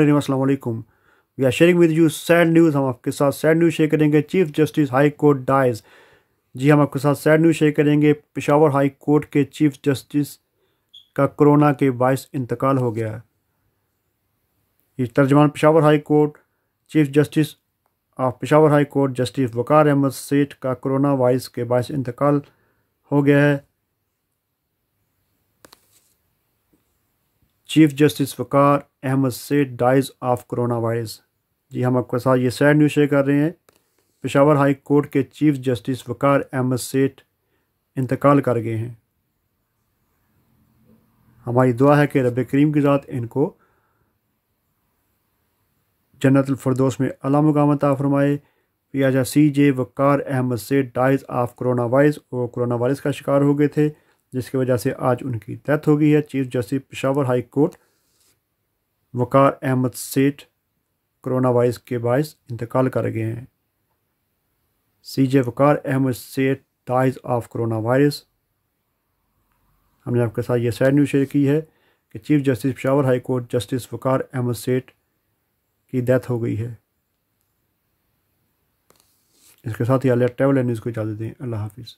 Aslam we are sharing with you sad news हम आपके साथ सैड न्यूज़ शेयर करेंगे chief justice high court dies जी हम आपके साथ सैड न्यूज़ शेयर करेंगे पिशावर हाई कोर्ट के चीफ जस्टिस का कोरोना के बायस इंतकाल हो गया है ये तर्जमान Peshawar high court chief justice of Peshawar high court justice Waqar Ahmad Seth का कोरोना वायरस के बायस इंतकाल हो गया है chief justice Waqar Ahmad Seth dies of corona virus जी हम आपके साथ ये सैड न्यूज़ शेयर कर रहे हैं पेशावर हाई कोर्ट के चीफ जस्टिस वकार अहमद सेठ इंतकाल कर गए हैं हमारी दुआ है कि रब करीम की ज़ात इनको जन्नतफरदोस में अला मुकाम फरमाए piazza C J Waqar Ahmad Seth dies of corona virus और करोना वायरस का शिकार हो गए थे जिसकी वजह से आज उनकी डेथ हो गई है chief justice Peshawar high court Waqar Ahmad Seth corona virus के बायस इंतकाल कर गए हैं सी जे Waqar Ahmad Seth dies of corona virus हमने आपके साथ ये सैड न्यूज़ शेयर की है कि chief justice Peshawar high court justice Waqar Ahmad Seth की डेथ हो गई है इसके साथ ही ट्रेवल ट्रैवल न्यूज़ को इजाज़त दें अल्लाह हाफिज़